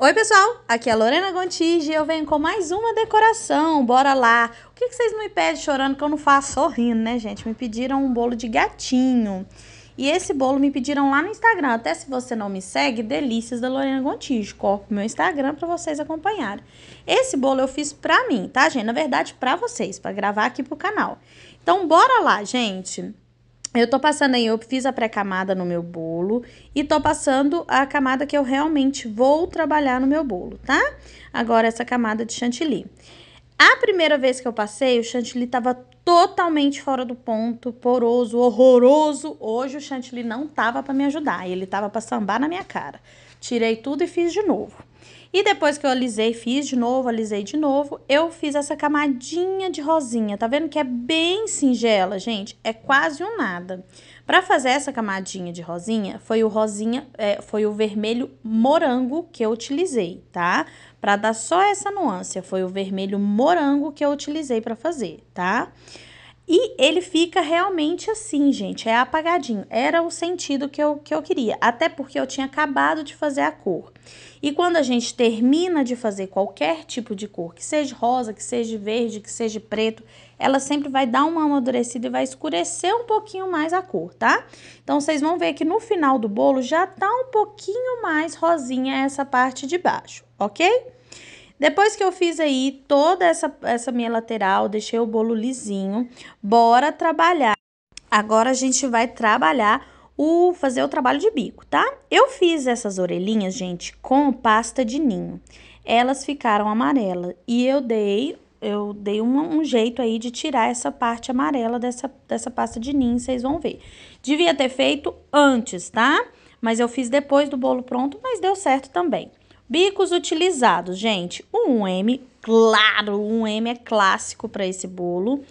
Oi, pessoal! Aqui é a Lorena Gontijo e eu venho com mais uma decoração. Bora lá! O que, vocês me pedem chorando que eu não faço sorrindo, né, gente? Me pediram um bolo de gatinho. E esse bolo me pediram lá no Instagram. Até se você não me segue, Delícias da Lorena Gontijo. Corpo meu Instagram para vocês acompanharem. Esse bolo eu fiz pra mim, tá, gente? Na verdade, pra vocês, pra gravar aqui pro canal. Então, bora lá, gente! Eu tô passando aí, eu fiz a pré-camada no meu bolo e tô passando a camada que eu realmente vou trabalhar no meu bolo, tá? Agora essa camada de chantilly. A primeira vez que eu passei, o chantilly tava totalmente fora do ponto, poroso, horroroso. Hoje o chantilly não tava para me ajudar, ele tava para sambar na minha cara. Tirei tudo e fiz de novo. E depois que eu alisei, fiz de novo, alisei de novo, eu fiz essa camadinha de rosinha. Tá vendo que é bem singela, gente? É quase um nada. Para fazer essa camadinha de rosinha, foi o rosinha, é, foi o vermelho morango que eu utilizei, tá? Para dar só essa nuance, foi o vermelho morango que eu utilizei para fazer, tá? Tá? E ele fica realmente assim, gente, é apagadinho. Era o sentido que eu, que eu queria, até porque eu tinha acabado de fazer a cor. E quando a gente termina de fazer qualquer tipo de cor, que seja rosa, que seja verde, que seja preto, ela sempre vai dar uma amadurecida e vai escurecer um pouquinho mais a cor, tá? Então, vocês vão ver que no final do bolo já tá um pouquinho mais rosinha essa parte de baixo, ok? Depois que eu fiz aí toda essa, essa minha lateral, deixei o bolo lisinho, bora trabalhar. Agora a gente vai trabalhar o fazer o trabalho de bico, tá? Eu fiz essas orelhinhas, gente, com pasta de ninho. Elas ficaram amarelas e eu dei eu dei um, um, jeito aí de tirar essa parte amarela dessa, dessa pasta de ninho, vocês vão ver. Devia ter feito antes, tá? Mas eu fiz depois do bolo pronto, mas deu certo também. Bicos utilizados, gente, o 1M, claro, o 1M é clássico para esse bolo.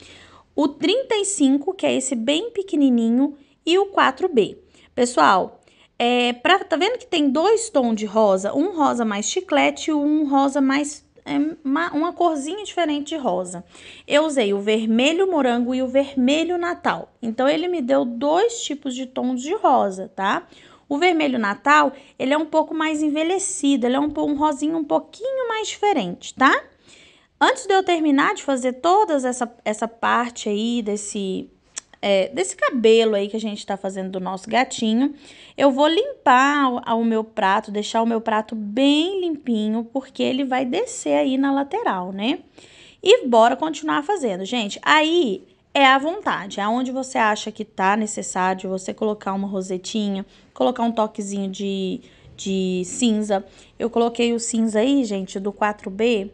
O 35, que é esse bem pequenininho, e o 4B. Pessoal, é, pra, tá vendo que tem dois tons de rosa? Um rosa mais chiclete e um rosa mais... É, uma, uma corzinha diferente de rosa. Eu usei o vermelho morango e o vermelho natal. Então, ele me deu dois tipos de tons de rosa, tá? Tá? O vermelho natal, ele é um pouco mais envelhecido, ele é um, um rosinho um pouquinho mais diferente, tá? Antes de eu terminar de fazer todas essa, essa parte aí desse, é, desse cabelo aí que a gente tá fazendo do nosso gatinho, eu vou limpar o, o meu prato, deixar o meu prato bem limpinho, porque ele vai descer aí na lateral, né? E bora continuar fazendo, gente. Aí, é à vontade, aonde você acha que tá necessário você colocar uma rosetinha, colocar um toquezinho de, de cinza. Eu coloquei o cinza aí, gente, do 4B,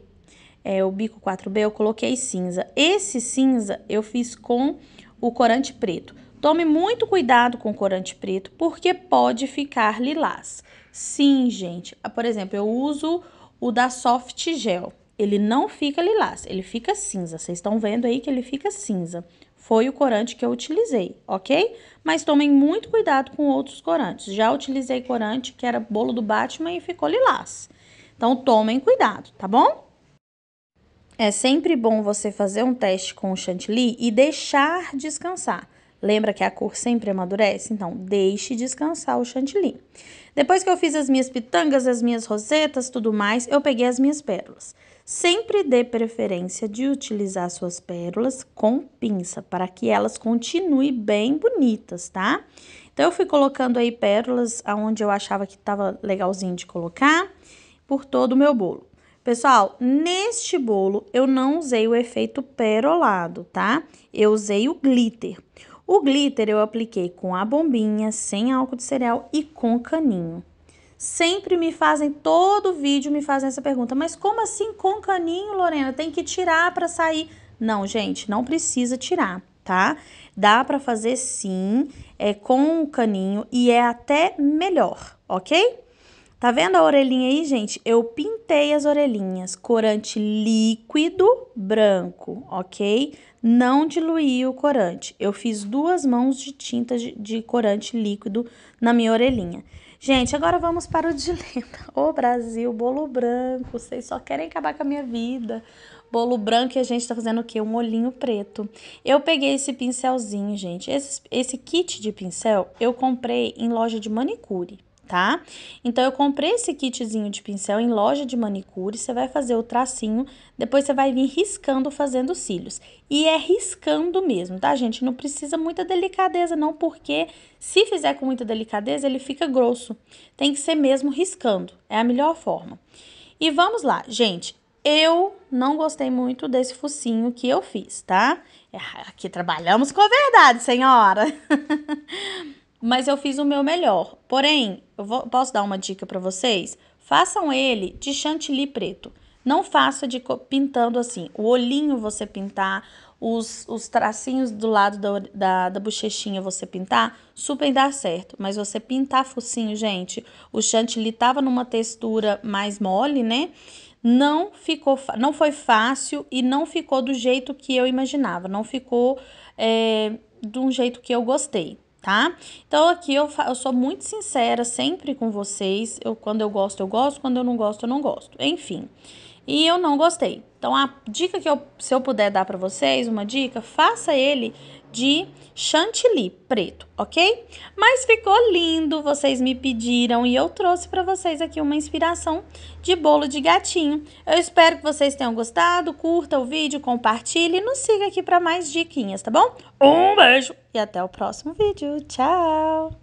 é, o bico 4B, eu coloquei cinza. Esse cinza eu fiz com o corante preto. Tome muito cuidado com o corante preto, porque pode ficar lilás. Sim, gente. Por exemplo, eu uso o da Soft Gel ele não fica lilás, ele fica cinza. Vocês estão vendo aí que ele fica cinza. Foi o corante que eu utilizei, ok? Mas tomem muito cuidado com outros corantes. Já utilizei corante que era bolo do Batman e ficou lilás. Então, tomem cuidado, tá bom? É sempre bom você fazer um teste com o chantilly e deixar descansar. Lembra que a cor sempre amadurece? Então, deixe descansar o chantilly. Depois que eu fiz as minhas pitangas, as minhas rosetas, tudo mais, eu peguei as minhas pérolas. Sempre dê preferência de utilizar suas pérolas com pinça, para que elas continuem bem bonitas, tá? Então, eu fui colocando aí pérolas aonde eu achava que estava legalzinho de colocar, por todo o meu bolo. Pessoal, neste bolo eu não usei o efeito perolado, tá? Eu usei o glitter. O glitter eu apliquei com a bombinha, sem álcool de cereal e com caninho. Sempre me fazem, todo vídeo me fazem essa pergunta, mas como assim com caninho, Lorena? Tem que tirar para sair? Não, gente, não precisa tirar, tá? Dá para fazer sim, é com o caninho e é até melhor, ok? Tá vendo a orelhinha aí, gente? Eu pintei as orelhinhas, corante líquido branco, ok? não diluí o corante. Eu fiz duas mãos de tinta de, corante líquido na minha orelhinha. Gente, agora vamos para o dilema. Ô Brasil, bolo branco, vocês só querem acabar com a minha vida. Bolo branco e a gente tá fazendo o quê? Um olhinho preto. Eu peguei esse pincelzinho, gente. Esse, esse kit de pincel eu comprei em loja de manicure tá? Então, eu comprei esse kitzinho de pincel em loja de manicure, você vai fazer o tracinho, depois você vai vir riscando fazendo cílios. E é riscando mesmo, tá, gente? Não precisa muita delicadeza não, porque se fizer com muita delicadeza, ele fica grosso. Tem que ser mesmo riscando, é a melhor forma. E vamos lá, gente, eu não gostei muito desse focinho que eu fiz, tá? É, aqui trabalhamos com a verdade, senhora. Mas eu fiz o meu melhor. Porém, eu vou, posso dar uma dica para vocês? Façam ele de chantilly preto. Não faça de pintando assim. O olhinho você pintar, os, os tracinhos do lado da, da, da bochechinha você pintar, super dá certo. Mas você pintar focinho, gente, o chantilly tava numa textura mais mole, né? Não ficou, não foi fácil e não ficou do jeito que eu imaginava. Não ficou é, de um jeito que eu gostei tá? Então aqui eu, eu sou muito sincera sempre com vocês. Eu, quando eu gosto, eu gosto, quando eu não gosto, eu não gosto. Enfim. E eu não gostei. Então a dica que eu, se eu puder dar para vocês, uma dica, faça ele de chantilly preto, ok? Mas ficou lindo, vocês me pediram e eu trouxe para vocês aqui uma inspiração de bolo de gatinho. Eu espero que vocês tenham gostado, curta o vídeo, compartilhe e nos siga aqui para mais diquinhas, tá bom? Um beijo e até o próximo vídeo. Tchau!